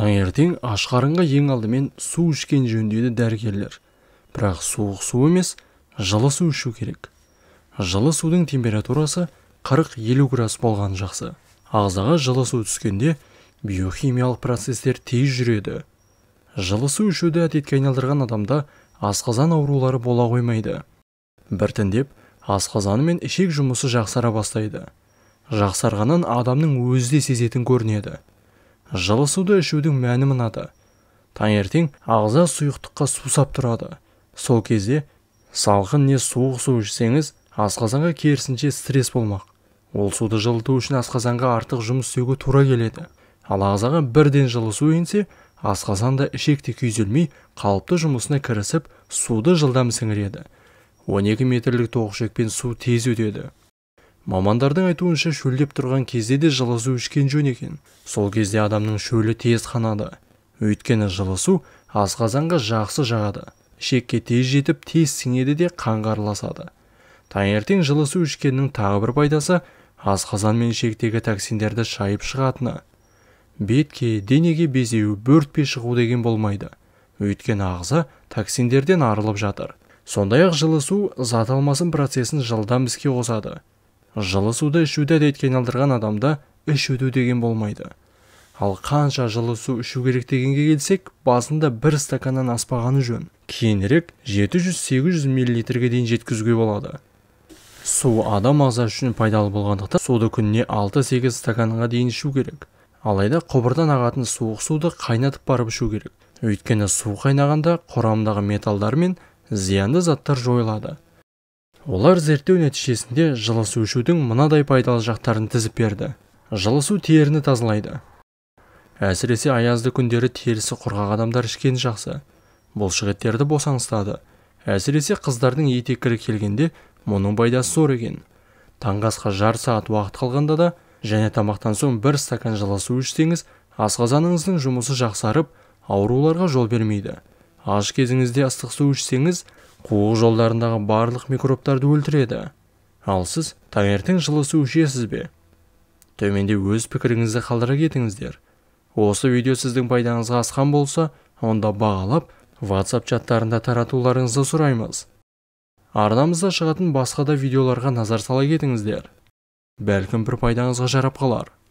таңертең ашқарынға ең алдымен су ішкен жөн дейді дәрігерлер бірақ суық су емес жылы су ішу керек жылы судың температурасы 40-50 градус болған жақсы ағзаға жылы су түскенде биохимиялық процестер тез жүреді жылы су ішуді әдетке айналдырған адамда асқазан аурулары бола қоймайды біртіндеп асқазаны мен ішек жұмысы жақсара бастайды жақсарғанын адамның өзі де сезетін көрінеді жылы суды ішудің мәні мынада таңертең ағза сұйықтыққа сусап тұрады сол кезде салқын не суық су ішсеңіз асқазанға керісінше стресс болмақ ол суды жылыту үшін асқазанға артық жұмыс істеуге тура келеді ал ағзаға бірден жылы су енсе асқазан да ішек те күйзелмей қалыпты жұмысына кірісіп суды жылдам сіңіреді 12 метрлік ішекпен су тез өтеді мамандардың айтуынша шөлдеп тұрған кезде де жылы су ішкен жөн екен сол кезде адамның шөлі тез қанады өйткені жылысу су асқазанға жақсы жағады ішекке тез жетіп тез сіңеді де қанға араласады таңертең жылы су ішкеннің тағы бір пайдасы асқазан мен ішектегі токсиндерді шайып шығатыны бетке денеге безеу бөртпе шығу деген болмайды өйткені ағза токсиндерден арылып жатыр сондай ақ жылы су зат алмасын процесін жылдам іске қосады жылы суды ішуді әдетке айналдырған адамда өту деген болмайды ал қанша жылы су ішу керек дегенге келсек басында бір стаканнан аспағаны жөн кейінірек 700-800 миллилитрге дейін жеткізуге болады су адам ағзасы үшін пайдалы болғандықтан суды күніне 6-8 стаканға дейін ішу керек алайда құбырдан ағатын суық суды қайнатып барып ішу керек өйткені су қайнағанда құрамындағы металдар мен зиянды заттар жойылады олар зерттеу нәтижесінде жылы су ішудің мынадай пайдалы жақтарын тізіп берді жылы су теріні тазалайды әсіресе аязды күндері терісі құрғақ адамдар ішкен жақсы Бұл бұлшықеттерді босаңсытады әсіресе қыздардың етеккірі келгенде мұның пайдасы зор екен таңғы асқа сағат уақыт қалғанда да және тамақтан соң бір стакан жылы су ішсеңіз асқазаныңыздың жұмысы жақсарып ауруларға жол бермейді аш кезіңізде ыстық су ішсеңіз қуық жолдарындағы барлық микробтарды өлтіреді ал сіз таңертең жылы су ішесіз бе төменде өз пікіріңізді қалдыра кетіңіздер осы видео сіздің пайдаңызға асқан болса онда бағалап WhatsApp чаттарында таратуларыңызды сұраймыз арнамызда шығатын басқа да видеоларға назар сала кетіңіздер бәлкім бір пайдаңызға жарап қалар